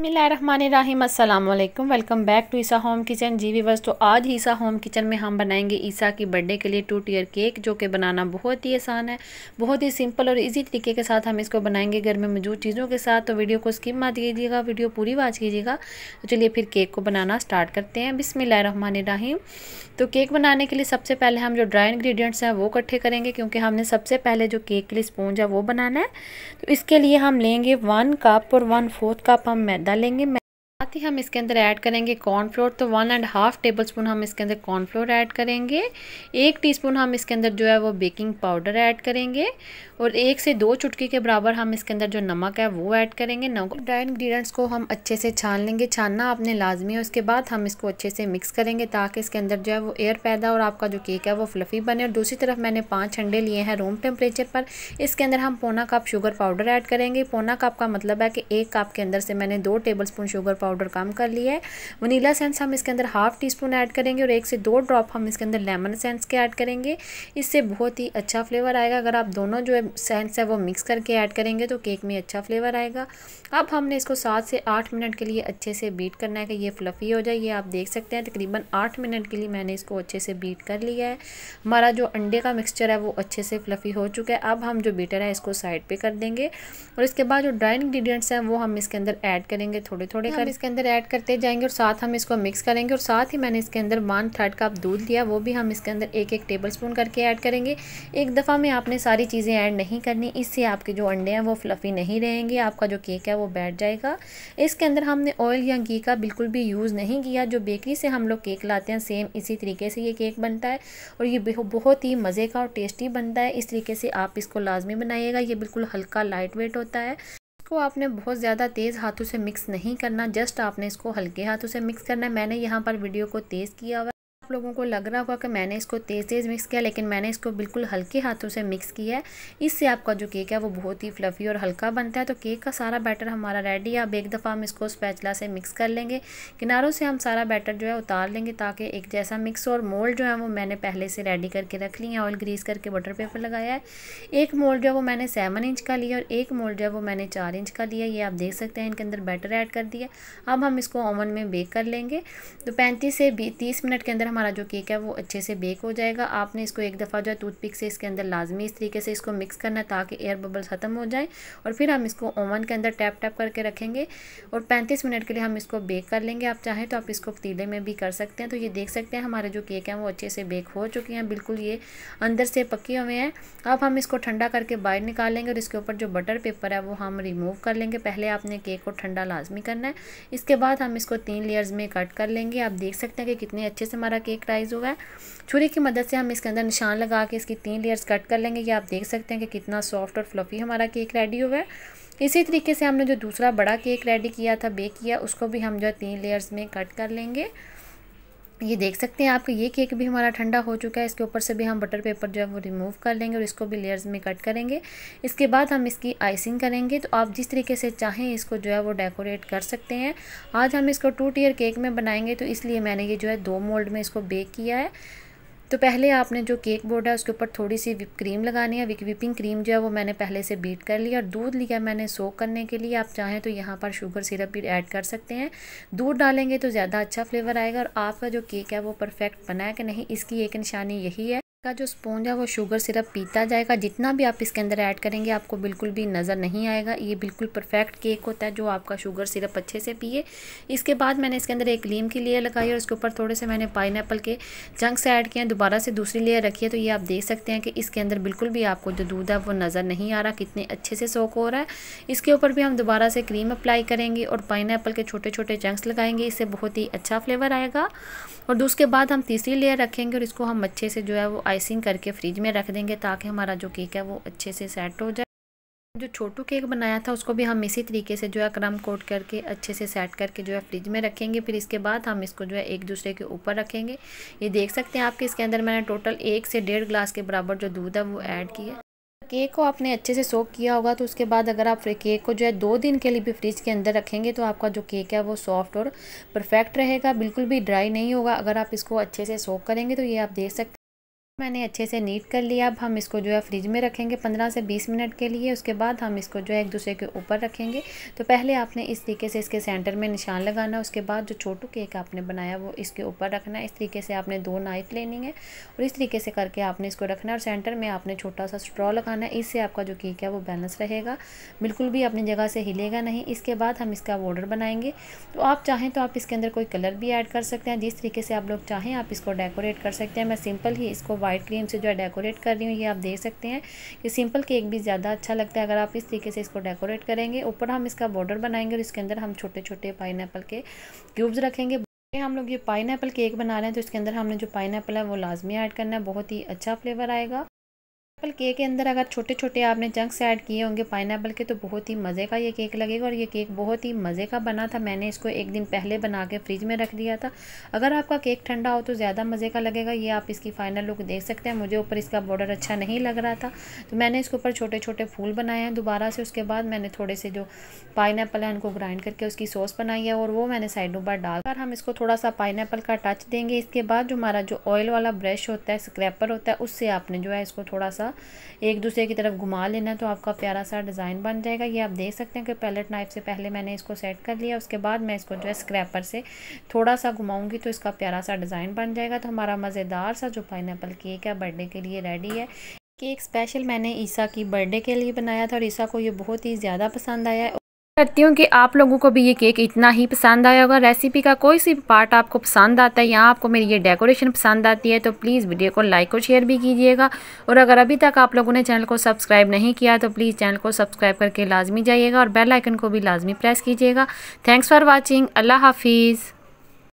मिलाम अल्लाम welcome back to Isa home kitchen जी viewers तो आज ईसा होम किचन में हम बनाएंगे ईसा की बर्थडे के लिए टू टीयर केक जो कि बनाना बहुत ही आसान है बहुत ही सिंपल और इजी तरीके के साथ हम इसको बनाएंगे घर में मौजूद चीज़ों के साथ तो वीडियो को स्किप मत कीजिएगा वीडियो पूरी वाच कीजिएगा तो चलिए फिर केक को बनाना स्टार्ट करते हैं बिसमिल्लाम तो केक बनाने के लिए सबसे पहले हम जो ड्राई इन्ग्रीडियंट्स हैं वो इकट्ठे करेंगे क्योंकि हमने सबसे पहले जो केक के लिए स्पूंज है वो बनाना है तो इसके लिए हम लेंगे वन कप और वन फोर्थ कप हम मैदा ज़्यादा लेंगे साथ ही हम इसके अंदर ऐड करेंगे कॉर्नफ्लोर तो one and half tablespoon हम इसके अंदर कॉर्नफ्लोर ऐड करेंगे एक टीस्पून हम इसके अंदर जो है वो बेकिंग पाउडर ऐड करेंगे और एक से दो चुटकी के बराबर हम इसके अंदर जो नमक है वो ऐड करेंगे नमक ड्राई इन्ग्रीडियंट्स को हम अच्छे से छान लेंगे छानना आपने लाजमी है उसके बाद हम इसको अच्छे से मिक्स करेंगे ताकि इसके अंदर जो है वो एयर पैदा और आपका जो केक है वो फ्लफ़ी बने और दूसरी तरफ मैंने पाँच अंडे लिए हैं रूम टेम्परेचर पर इसके अंदर हम पौना कप शुगर पाउडर ऐड करेंगे पौना कप का मतलब है कि एक कप के अंदर से मैंने दो tablespoon sugar powder powder कम कर लिया है वनीला सेंस हम इसके अंदर हाफ टी स्पून ऐड करेंगे और एक से दो ड्रॉप हम इसके अंदर लेमन सेंस के ऐड करेंगे इससे बहुत ही अच्छा फ्लेवर आएगा अगर आप दोनों जो है सेंस है वो मिक्स करके ऐड करेंगे तो केक में अच्छा फ्लेवर आएगा अब हमने इसको सात से आठ मिनट के लिए अच्छे से बीट करना है कि ये फ्लफ़ी हो जाए ये आप देख सकते हैं तकरीबन आठ मिनट के लिए मैंने इसको अच्छे से बीट कर लिया है हमारा जो अंडे का मिक्सचर है वो अच्छे से फ्लफ़ी हो चुका है अब हम जो बीटर है इसको साइड पर कर देंगे और इसके बाद जो ड्राई इन्ग्रीडियंट्स हैं वो हम इसके अंदर ऐड करेंगे थोड़े थोड़े कर इसके अंदर ऐड करते जाएंगे और साथ हम इसको मिक्स करेंगे और साथ ही मैंने इसके अंदर वन थर्ड कप दूध लिया वो भी हम इसके अंदर एक एक टेबल स्पून करके ऐड करेंगे एक दफ़ा में आपने सारी चीज़ें ऐड नहीं करनी इससे आपके जो अंडे हैं वो फ्लफ़ी नहीं रहेंगे आपका जो केक है वो बैठ जाएगा इसके अंदर हमने ऑयल या घी का बिल्कुल भी यूज़ नहीं किया जो बेकरी से हम लोग केक लाते हैं सेम इसी तरीके से ये केक बनता है और ये बहुत ही मज़े का और टेस्टी बनता है इस तरीके से आप इसको लाजमी बनाइएगा ये बिल्कुल हल्का लाइट वेट होता है इसको आपने बहुत ज़्यादा तेज़ हाथों से मिक्स नहीं करना जस्ट आपने इसको हल्के हाथों से मिक्स करना है मैंने यहाँ पर वीडियो को तेज़ किया हुआ लोगों को लग रहा होगा कि मैंने इसको तेज़ तेज़ मिक्स किया लेकिन मैंने इसको बिल्कुल हल्के हाथों से मिक्स किया है इससे आपका जो केक है वो बहुत ही फ्लफ़ी और हल्का बनता है तो केक का सारा बैटर हमारा रेडी है अब एक दफ़ा हम इसको स्पैचला से मिक्स कर लेंगे किनारों से हम सारा बैटर जो है उतार लेंगे ताकि एक जैसा मिक्स और मोल्ड जो है वो मैंने पहले से रेडी करके रख लिया है ऑयल ग्रीस करके बटर पेपर लगाया है एक मोल्ड जो है वो मैंने सेवन इंच का लिया और एक मोल्ड जो है वो मैंने चार इंच का लिया ये आप देख सकते हैं इनके अंदर बैटर ऐड कर दिया अब हम इसको ओवन में बेक कर लेंगे तो पैंतीस से बीस तीस मिनट के अंदर हम हमारा जो केक है वो अच्छे से बेक हो जाएगा आपने इसको एक दफ़ा जो है पिक से इसके अंदर लाजमी इस तरीके से इसको मिक्स करना ताकि एयर बबल्स ख़त्म हो जाए और फिर हम इसको ओवन के अंदर टैप टैप करके रखेंगे और पैंतीस मिनट के लिए हम इसको बेक कर लेंगे आप चाहें तो आप इसको पतीले में भी कर सकते हैं तो ये देख सकते हैं हमारे जो केक हैं वो अच्छे से बेक हो चुके हैं बिल्कुल ये अंदर से पके हुए हैं अब हम इसको ठंडा करके बाहर निकालेंगे और इसके ऊपर जो बटर पेपर है वो हम रिमूव कर लेंगे पहले आपने केक को ठंडा लाजमी करना है इसके बाद हम इसको तीन लेयर्स में कट कर लेंगे आप देख सकते हैं कि कितने अच्छे से हमारा केक राइज हुआ है छुरी की मदद से हम इसके अंदर निशान लगा के इसकी तीन लेयर्स कट कर लेंगे ये आप देख सकते हैं कि कितना सॉफ्ट और फ्लफ़ी हमारा केक रेडी हुआ है इसी तरीके से हमने जो दूसरा बड़ा केक रेडी किया था बेक किया उसको भी हम जो है तीन लेयर्स में कट कर लेंगे ये देख सकते हैं आपका ये केक भी हमारा ठंडा हो चुका है इसके ऊपर से भी हम बटर पेपर जो है वो रिमूव कर लेंगे और इसको भी लेयर्स में कट करेंगे इसके बाद हम इसकी आइसिंग करेंगे तो आप जिस तरीके से चाहें इसको जो है वो डेकोरेट कर सकते हैं आज हम इसको टू टीयर केक में बनाएंगे तो इसलिए मैंने ये जो है दो मोल्ड में इसको बेक किया है तो पहले आपने जो केक बोर्ड है उसके ऊपर थोड़ी सी विप क्रीम लगानी है विपिंग क्रीम जो है वो मैंने पहले से बीट कर लिया और दूध लिया मैंने सोक करने के लिए आप चाहें तो यहाँ पर शुगर सिरप भी ऐड कर सकते हैं दूध डालेंगे तो ज़्यादा अच्छा फ्लेवर आएगा और आपका जो केक है वो परफेक्ट बना है कि नहीं इसकी एक निशानी यही है का जो स्पॉन्ज है वो शुगर सिरप पीता जाएगा जितना भी आप इसके अंदर ऐड करेंगे आपको बिल्कुल भी नज़र नहीं आएगा ये बिल्कुल परफेक्ट केक होता है जो आपका शुगर सिरप अच्छे से पिए इसके बाद मैंने इसके अंदर एक लीम की लेयर लगाई और इसके ऊपर थोड़े से मैंने पाइन के से ऐड किए हैं दोबारा से दूसरी लेयर रखी है तो ये आप देख सकते हैं कि इसके अंदर बिल्कुल भी आपको जो दूध है वो नज़र नहीं आ रहा कितने अच्छे से सोक हो रहा है इसके ऊपर भी हम दोबारा से क्रीम अप्लाई करेंगे और पाइन के छोटे छोटे जंक्स लगाएंगे इससे बहुत ही अच्छा फ्लेवर आएगा और उसके बाद हम तीसरी लेयर रखेंगे और इसको हम अच्छे से जो है वो आइसिंग करके फ्रिज में रख देंगे ताकि हमारा जो केक है वो अच्छे से सेट हो जाए जो छोटू केक बनाया था उसको भी हम इसी तरीके से जो है क्रम कोट करके अच्छे से सेट करके जो है फ्रिज में रखेंगे फिर इसके बाद हम इसको जो है एक दूसरे के ऊपर रखेंगे ये देख सकते हैं आपके इसके अंदर मैंने टोटल एक से डेढ़ ग्लास के बराबर जो दूध है वो ऐड किया केक को आपने अच्छे से सोक किया होगा तो उसके बाद अगर आप केक को जो है दो दिन के लिए भी फ्रिज के अंदर रखेंगे तो आपका जो केक है वो सॉफ्ट और परफेक्ट रहेगा बिल्कुल भी ड्राई नहीं होगा अगर आप इसको अच्छे से सोक करेंगे तो ये आप देख सकते मैंने अच्छे से नीट कर लिया अब हम इसको जो है फ्रिज में रखेंगे 15 से 20 मिनट के लिए उसके बाद हम इसको जो है एक दूसरे के ऊपर रखेंगे तो पहले आपने इस तरीके से इसके सेंटर में निशान लगाना उसके बाद जो छोटू केक आपने बनाया वो इसके ऊपर रखना इस तरीके से आपने दो नाइफ लेनी है और इस तरीके से करके आपने इसको रखना और सेंटर में आपने छोटा सा स्ट्रॉ लगाना इससे आपका जो केक है वो बैलेंस रहेगा बिल्कुल भी अपनी जगह से हिलेगा नहीं इसके बाद हम इसका बॉर्डर बनाएंगे तो आप चाहें तो आप इसके अंदर कोई कलर भी ऐड कर सकते हैं जिस तरीके से आप लोग चाहें आप इसको डेकोरेट कर सकते हैं मैं सिंपल ही इसको वाइट क्रीम से जो है डेकोरेट कर रही हूँ ये आप देख सकते हैं कि सिंपल केक भी ज़्यादा अच्छा लगता है अगर आप इस तरीके से इसको डेकोरेट करेंगे ऊपर हम इसका बॉर्डर बनाएंगे और इसके अंदर हम छोटे छोटे पाइन के क्यूब्स रखेंगे हम लोग ये पाइन केक बना रहे हैं तो इसके अंदर हमने जो पाइन है वो लाजमी ऐड करना है बहुत ही अच्छा फ्लेवर आएगा पाइनएप्पल केक के अंदर अगर छोटे छोटे आपने जंक्स ऐड किए होंगे पाइनएप्पल के तो बहुत ही मज़े का ये केक लगेगा और ये केक बहुत ही मज़े का बना था मैंने इसको एक दिन पहले बना के फ्रिज में रख दिया था अगर आपका केक ठंडा हो तो ज़्यादा मज़े का लगेगा ये आप इसकी फाइनल लुक देख सकते हैं मुझे ऊपर इसका बॉर्डर अच्छा नहीं लग रहा था तो मैंने इसके ऊपर छोटे छोटे फूल बनाए हैं दोबारा से उसके बाद मैंने थोड़े से जो पाइन है उनको ग्राइंड करके उसकी सॉस बनाई है और वो मैंने साइडों पर डालकर हम इसको थोड़ा सा पाइन का टच देंगे इसके बाद जो हमारा जो ऑयल वाला ब्रश होता है स्क्रैपर होता है उससे आपने जो है इसको थोड़ा सा का एक दूसरे की तरफ घुमा लेना तो आपका प्यारा सा डिज़ाइन बन जाएगा ये आप देख सकते हैं कि पैलेट नाइफ से पहले मैंने इसको सेट कर लिया उसके बाद मैं इसको जो है स्क्रैपर से थोड़ा सा घुमाऊँगी तो इसका प्यारा सा डिज़ाइन बन जाएगा तो हमारा मज़ेदार सा जो पाइन केक है बर्थडे के लिए रेडी है केक स्पेशल मैंने ईसा की बर्थडे के लिए बनाया था और ईसा को ये बहुत ही ज़्यादा पसंद आया करती हूँ कि आप लोगों को भी ये केक इतना ही पसंद आया होगा रेसिपी का कोई सी पार्ट आपको पसंद आता है या आपको मेरी ये डेकोरेशन पसंद आती है तो प्लीज़ वीडियो को लाइक और शेयर भी कीजिएगा और अगर अभी तक आप लोगों ने चैनल को सब्सक्राइब नहीं किया तो प्लीज़ चैनल को सब्सक्राइब करके लाजमी जाइएगा और बेल आइकन को भी लाजमी प्रेस कीजिएगा थैंक्स फॉर वॉचिंग अल्लाह हाफिज़